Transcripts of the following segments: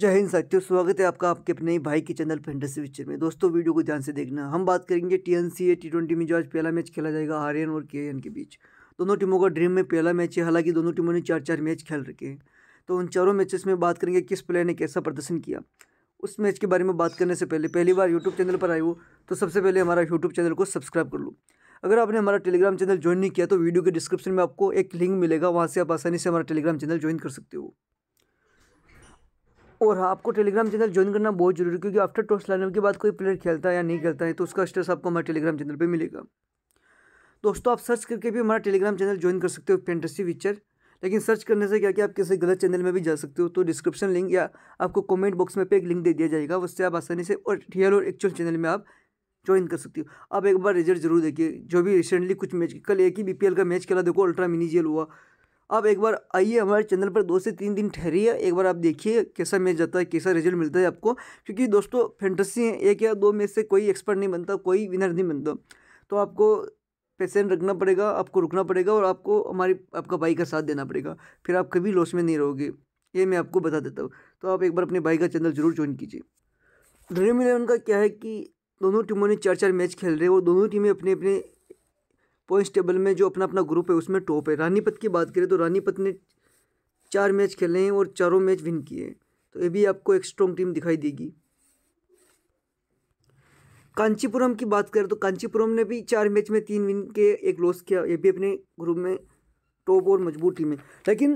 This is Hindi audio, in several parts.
जय हिंद साथियों स्वागत है आपका आपके अपने ही भाई के चैनल फैंटेसी पिक्चर में दोस्तों वीडियो को ध्यान से देखना हम बात करेंगे T N C A T twenty में जो आज पहला मैच खेला जाएगा आर्यन और के के बीच दोनों टीमों का ड्रीम में पहला मैच है हालांकि दोनों टीमों ने चार चार मैच खेल रखे हैं तो उन चारों मैचेस में बात करेंगे किस प्लेयर ने कैसा प्रदर्शन किया उस मैच के बारे में बात करने से पहले पहली बार यूट्यूब चैनल पर आए हो तो सबसे पहले हमारा यूट्यूब चैनल को सब्सक्राइब कर लो अगर आपने हमारा टेलीग्राम चैनल ज्वाइन नहीं किया तो वीडियो के डिस्क्रिप्शन में आपको एक लिंक मिलेगा वहाँ से आप आसानी से हमारा टेलीग्राम चैनल ज्वाइन कर सकते हो और हाँ आपको टेलीग्राम चैनल ज्वाइन करना बहुत जरूरी क्योंकि आफ्टर टॉस लाने के बाद कोई प्लेयर खेलता है या नहीं खेलता है तो उसका स्टेटस आपको हमारे टेलीग्राम चैनल पर मिलेगा दोस्तों आप सर्च करके भी हमारा टेलीग्राम चैनल ज्वाइन कर सकते हो फेंटेसी पिक्चर लेकिन सर्च करने से क्या कि आप किसी गलत चैनल में भी जा सकते हो तो डिस्क्रिप्शन लिंक या आपको कमेंट बॉक्स में पे एक लिंक दे दिया जाएगा उससे आप आसानी से और रियल और एक्चुअल चैनल में आप ज्वाइन कर सकते हो आप एक बार रिजल्ट जरूर देखिए जो भी रिसेंटली कुछ मैच कल एक ही बी का मैच खेला देखो अल्ट्रा मिनी जेल हुआ आप एक बार आइए हमारे चैनल पर दो से तीन दिन ठहरिए एक बार आप देखिए कैसा मैच जाता है कैसा रिजल्ट मिलता है आपको क्योंकि दोस्तों फेंटसी है एक या दो मैच से कोई एक्सपर्ट नहीं बनता कोई विनर नहीं बनता तो आपको पेशेंट रखना पड़ेगा आपको रुकना पड़ेगा और आपको हमारी आपका भाई का साथ देना पड़ेगा फिर आप कभी लॉस में नहीं रहोगे ये मैं आपको बता देता हूँ तो आप एक बार अपने भाई का चैनल जरूर ज्वाइन कीजिए ड्रीम इलेवन का क्या है कि दोनों टीमों ने चार चार मैच खेल रहे हैं और दोनों टीमें अपने अपने पॉइंट्स टेबल में जो अपना अपना ग्रुप है उसमें टॉप है रानीपत की बात करें तो रानीपत ने चार मैच खेले हैं और चारों मैच विन किए हैं तो ये भी आपको एक स्ट्रॉन्ग टीम दिखाई देगी कांचीपुरम की बात करें तो कांचीपुरम ने भी चार मैच में तीन विन के एक लॉस किया ये भी अपने ग्रुप में टॉप और मजबूत टीम है लेकिन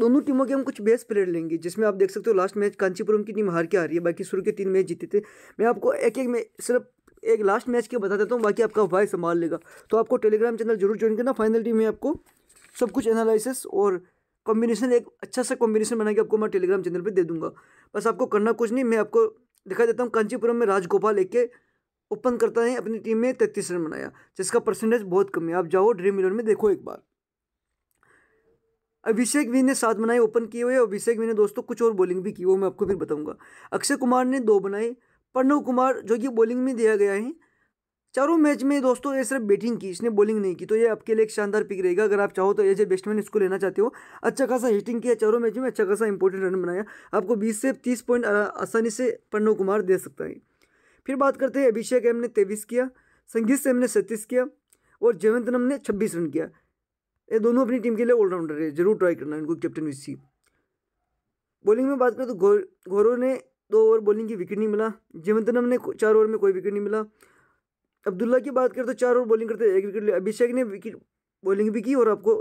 दोनों टीमों के हम कुछ बेस्ट प्लेयर लेंगे जिसमें आप देख सकते हो लास्ट मैच कांचीपुरम की टीम हार के आ रही है बाकी शुरू के तीन मैच जीते थे मैं आपको एक एक में सिर्फ एक लास्ट मैच के बता देता हूँ बाकी आपका भाई संभाल लेगा तो आपको टेलीग्राम चैनल जरूर ज्वाइन करना फाइनल टीम में आपको सब कुछ एनालिसिस और कॉम्बिनेशन एक अच्छा सा कॉम्बिनेशन बना के आपको मैं टेलीग्राम चैनल पर दे दूंगा बस आपको करना कुछ नहीं मैं आपको दिखा देता हूँ कांचीपुरम में राजगोपाल एक के ओपन करता है अपनी टीम में तैतीस रन बनाया जिसका परसेंटेज बहुत कम है आप जाओ ड्रीम इलेवन में देखो एक बार अभिषेक भी ने सात बनाए ओपन किए हुए अभिषेक भी ने दोस्तों कुछ और बॉलिंग भी की वो मैं आपको फिर बताऊंगा अक्षय कुमार ने दो बनाए प्रणव कुमार जो कि बॉलिंग में दिया गया है चारों मैच में दोस्तों ये सिर्फ बैटिंग की इसने बॉलिंग नहीं की तो ये आपके लिए एक शानदार पिक रहेगा अगर आप चाहो तो एज ए बेस्टमैन इसको लेना चाहते हो अच्छा खासा हिटिंग किया चारों मैच में अच्छा खासा इंपॉर्टेंट रन बनाया आपको 20 से 30 पॉइंट आसानी से प्रणव कुमार दे सकता है फिर बात करते हैं अभिषेक एम ने तेईस किया संगीत सेम ने सैंतीस किया और नम ने छब्बीस रन किया ये दोनों अपनी टीम के लिए ऑलराउंडर है जरूर ट्राई करना इनको कैप्टन विस्सी बॉलिंग में बात करें तो गौरव ने दो ओवर बॉलिंग की विकेट नहीं मिला जयवंतनम ने चार ओवर में कोई विकेट नहीं मिला अब्दुल्ला की बात करें तो चार ओवर बॉलिंग करते एक विकेट लिया अभिषेक ने विकेट बॉलिंग भी की और आपको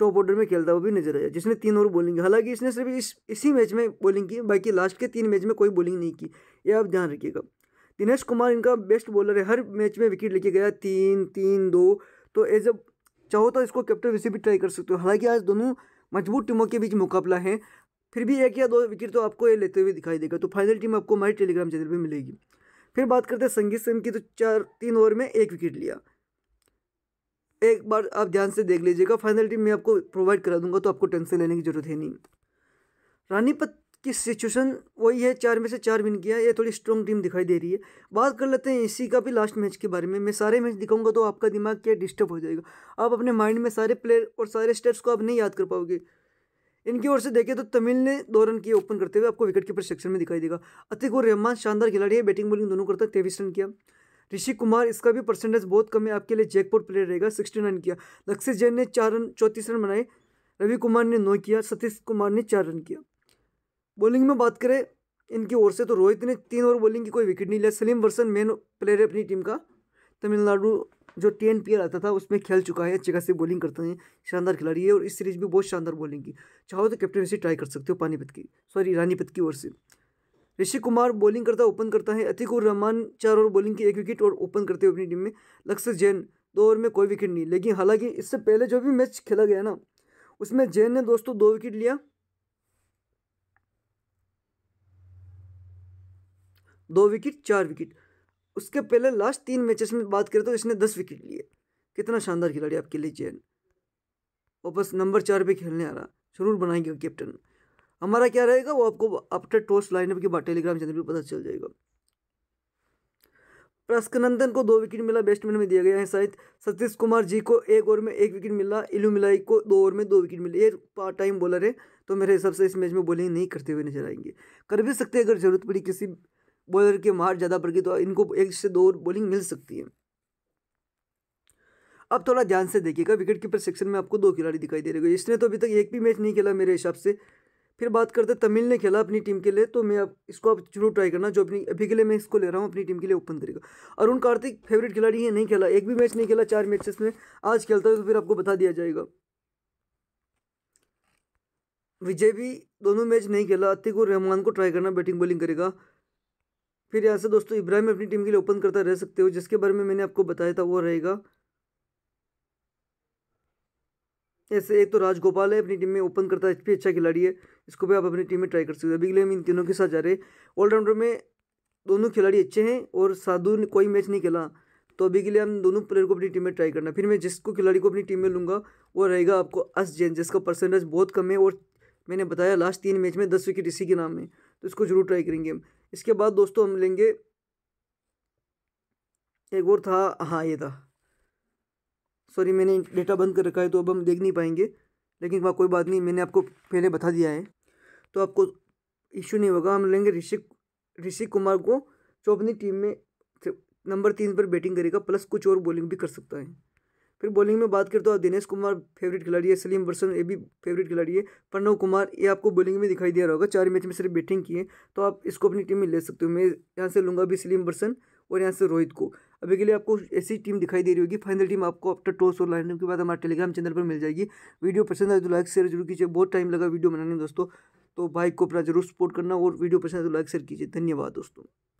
टॉप ऑर्डर में खेलता हुआ भी नजर आया जिसने तीन ओवर बॉलिंग की हालांकि इसने सिर्फ इस इसी मैच में बॉलिंग की बाकी लास्ट के तीन मैच में कोई बॉलिंग नहीं की ये आप ध्यान रखिएगा दिनेश कुमार इनका बेस्ट बॉलर है हर मैच में विकेट लेके गया तीन तीन दो तो एज अ चाहो तो इसको कैप्टन वैसे भी ट्राई कर सकते हो हालांकि आज दोनों मजबूत टीमों के बीच मुकाबला है फिर भी एक या दो विकेट तो आपको ये लेते हुए दिखाई देगा तो फाइनल टीम आपको हमारे टेलीग्राम चैनल पर मिलेगी फिर बात करते हैं संगीत सिंह की तो चार तीन ओवर में एक विकेट लिया एक बार आप ध्यान से देख लीजिएगा फाइनल टीम मैं आपको प्रोवाइड करा दूंगा तो आपको टेंशन लेने की ज़रूरत है नहीं रानीपत की सिचुएशन वही है चार में से चार विन किया ये थोड़ी स्ट्रॉन्ग टीम दिखाई दे रही है बात कर लेते हैं इसी का भी लास्ट मैच के बारे में मैं सारे मैच दिखाऊंगा तो आपका दिमाग क्या डिस्टर्ब हो जाएगा आप अपने माइंड में सारे प्लेयर और सारे स्टेप्स को आप नहीं याद कर पाओगे इनकी ओर से देखें तो तमिल ने दो रन किए ओपन करते हुए आपको विकेट कीपर सेक्शन में दिखाई देगा अतिक और रहमान शानदार खिलाड़ी है बैटिंग बॉलिंग दोनों करता है तेईस रन किया ऋषि कुमार इसका भी परसेंटेज बहुत कम है आपके लिए जैकपॉट प्लेयर रहेगा सिक्सटी रन किया लक्ष्य जैन ने चार रन चौंतीस रन बनाए रवि कुमार ने नौ किया सतीश कुमार ने चार रन किया बॉलिंग में बात करें इनकी ओर से तो रोहित ने तीन ओवर बॉलिंग की कोई विकेट नहीं लिया सलीम वर्सन मेन प्लेयर है अपनी टीम का तमिलनाडु जो टेन पी आता था उसमें खेल चुका है अच्छी खासी बॉलिंग करते हैं शानदार खिलाड़ी है और इस सीरीज में बहुत शानदार बॉलिंग की चाहो तो कैप्टनसी ट्राई कर सकते हो पानीपत की सॉरी रानीपत की ओर से ऋषि कुमार बॉलिंग करता है ओपन करता है अतिकुर रहमान चार ओवर बॉलिंग की एक विकेट और ओपन करते हुए अपनी टीम में लक्ष्य जैन दो ओवर में कोई विकेट नहीं लेकिन हालांकि इससे पहले जो भी मैच खेला गया ना उसमें जैन ने दोस्तों दो विकेट लिया दो विकेट चार विकेट उसके पहले लास्ट तीन मैचेस में बात करें तो इसने दस विकेट लिए कितना शानदार खिलाड़ी आपके लिए जैन और बस नंबर चार पे खेलने आ रहा जरूर बनाएंगे कैप्टन हमारा क्या रहेगा वो आपको आफ्टर टॉस लाइनअप के बाद टेलीग्राम चैनल पर पता चल जाएगा प्रस्कनंदन को दो विकेट मिला बैट्समैन में दिया गया है शायद सतीश कुमार जी को एक ओवर में एक विकेट मिला इलू मिलाई को दो ओवर में दो विकेट मिले ये पार्ट टाइम बॉलर है तो मेरे हिसाब से इस मैच में बॉलिंग नहीं करते हुए नजर आएंगे कर भी सकते हैं अगर जरूरत पड़ी किसी बॉलर के मार ज़्यादा पड़ गई तो इनको एक से दो बॉलिंग मिल सकती है अब थोड़ा ध्यान से देखिएगा विकेट कीपर सेक्शन में आपको दो खिलाड़ी दिखाई दे रहे हैं इसने तो अभी तक एक भी मैच नहीं खेला मेरे हिसाब से फिर बात करते तमिल ने खेला अपनी टीम के लिए तो मैं अब इसको आप जरूर ट्राई करना जो अपनी अभी के लिए मैं इसको ले रहा हूँ अपनी टीम के लिए ओपन करेगा अरुण कार्तिक फेवरेट खिलाड़ी है नहीं खेला एक भी मैच नहीं खेला चार मैचेस में आज खेलता है तो फिर आपको बता दिया जाएगा विजय भी दोनों मैच नहीं खेला अतिक और रहमान को ट्राई करना बैटिंग बॉलिंग करेगा फिर यहाँ से दोस्तों इब्राहिम अपनी टीम के लिए ओपन करता रह सकते हो जिसके बारे में मैंने आपको बताया था वो रहेगा ऐसे एक तो राजगोपाल है अपनी टीम में ओपन करता है अच्छा खिलाड़ी है इसको भी आप अपनी टीम में ट्राई कर सकते हो अभी के लिए हम इन तीनों के साथ जा रहे हैं ऑलराउंडर में दोनों खिलाड़ी अच्छे हैं और साधु ने कोई मैच नहीं खेला तो अभी के लिए हम दोनों प्लेयर को अपनी टीम में ट्राई करना फिर मैं जिसको खिलाड़ी को अपनी टीम में लूँगा वो रहेगा आपको अस जैन जिसका परसेंटेज बहुत कम है और मैंने बताया लास्ट तीन मैच में दस विकेट इसी के नाम है तो इसको जरूर ट्राई करेंगे हम इसके बाद दोस्तों हम लेंगे एक और था हाँ ये था सॉरी मैंने डेटा बंद कर रखा है तो अब हम देख नहीं पाएंगे लेकिन वहाँ कोई बात नहीं मैंने आपको पहले बता दिया है तो आपको इशू नहीं होगा हम लेंगे ऋषि ऋषि कुमार को जो अपनी टीम में नंबर तीन पर बैटिंग करेगा प्लस कुछ और बॉलिंग भी कर सकता है फिर बॉलिंग में बात करते तो आप दिनेश कुमार फेवरेट खिलाड़ी है सलीम वर्सन ये भी फेवरेट खिलाड़ी है प्रणव कुमार ये आपको बॉलिंग में दिखाई दे रहा होगा चार मैच में सिर्फ बैटिंग की है तो आप इसको अपनी टीम में ले सकते हो मैं यहाँ से लूँगा अभी सलीम वर्सन और यहाँ से रोहित को अभी के लिए आपको ऐसी टीम दिखाई दे रही होगी फाइनल टीम आपको आफ्टर टॉस और लाइन के बाद हमारे टेलीग्राम चैनल पर मिल जाएगी वीडियो पसंद आए तो लाइक शेयर जरूर कीजिए बहुत टाइम लगा वीडियो बनाने में दोस्तों तो भाई को अपना जरूर सपोर्ट करना और वीडियो पसंद आए तो लाइक शेयर कीजिए धन्यवाद दोस्तों